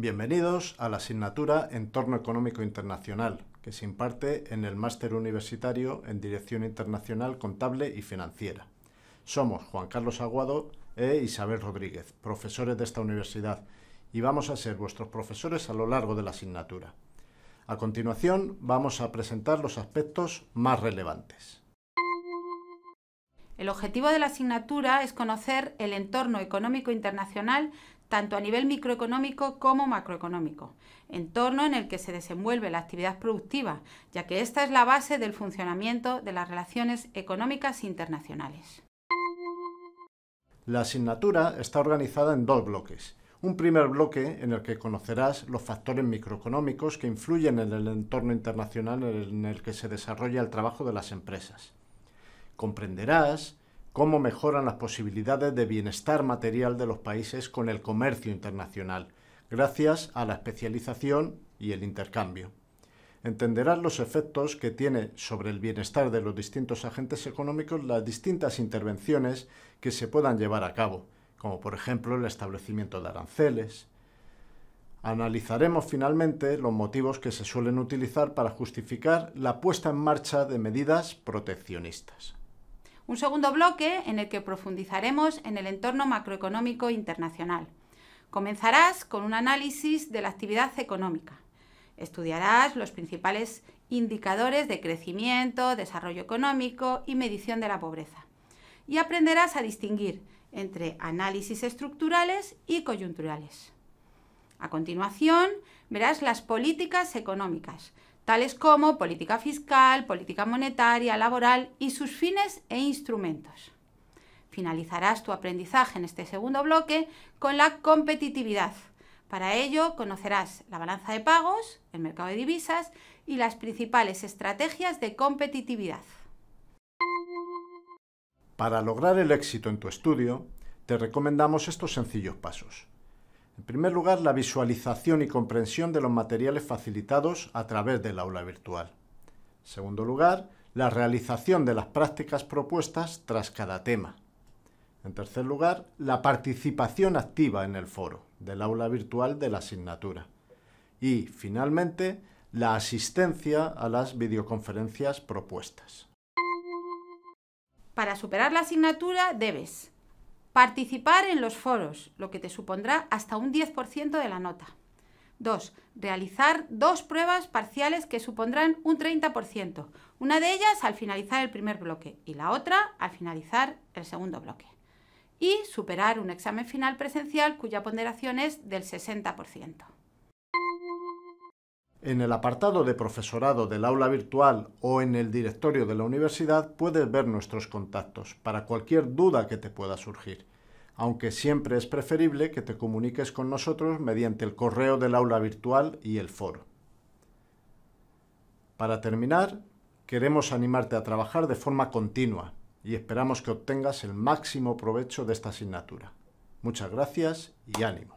Bienvenidos a la asignatura Entorno Económico Internacional, que se imparte en el Máster Universitario en Dirección Internacional Contable y Financiera. Somos Juan Carlos Aguado e Isabel Rodríguez, profesores de esta universidad, y vamos a ser vuestros profesores a lo largo de la asignatura. A continuación, vamos a presentar los aspectos más relevantes. El objetivo de la asignatura es conocer el entorno económico internacional tanto a nivel microeconómico como macroeconómico, entorno en el que se desenvuelve la actividad productiva, ya que esta es la base del funcionamiento de las relaciones económicas internacionales. La asignatura está organizada en dos bloques. Un primer bloque en el que conocerás los factores microeconómicos que influyen en el entorno internacional en el que se desarrolla el trabajo de las empresas. Comprenderás cómo mejoran las posibilidades de bienestar material de los países con el comercio internacional, gracias a la especialización y el intercambio. Entenderás los efectos que tiene sobre el bienestar de los distintos agentes económicos las distintas intervenciones que se puedan llevar a cabo, como por ejemplo el establecimiento de aranceles. Analizaremos finalmente los motivos que se suelen utilizar para justificar la puesta en marcha de medidas proteccionistas. Un segundo bloque en el que profundizaremos en el entorno macroeconómico internacional. Comenzarás con un análisis de la actividad económica. Estudiarás los principales indicadores de crecimiento, desarrollo económico y medición de la pobreza. Y aprenderás a distinguir entre análisis estructurales y coyunturales. A continuación, verás las políticas económicas, tales como política fiscal, política monetaria, laboral y sus fines e instrumentos. Finalizarás tu aprendizaje en este segundo bloque con la competitividad. Para ello conocerás la balanza de pagos, el mercado de divisas y las principales estrategias de competitividad. Para lograr el éxito en tu estudio, te recomendamos estos sencillos pasos. En primer lugar, la visualización y comprensión de los materiales facilitados a través del aula virtual. En segundo lugar, la realización de las prácticas propuestas tras cada tema. En tercer lugar, la participación activa en el foro del aula virtual de la asignatura. Y, finalmente, la asistencia a las videoconferencias propuestas. Para superar la asignatura debes Participar en los foros, lo que te supondrá hasta un 10% de la nota. 2. Realizar dos pruebas parciales que supondrán un 30%. Una de ellas al finalizar el primer bloque y la otra al finalizar el segundo bloque. Y superar un examen final presencial cuya ponderación es del 60%. En el apartado de profesorado del aula virtual o en el directorio de la universidad puedes ver nuestros contactos para cualquier duda que te pueda surgir, aunque siempre es preferible que te comuniques con nosotros mediante el correo del aula virtual y el foro. Para terminar, queremos animarte a trabajar de forma continua y esperamos que obtengas el máximo provecho de esta asignatura. Muchas gracias y ánimo.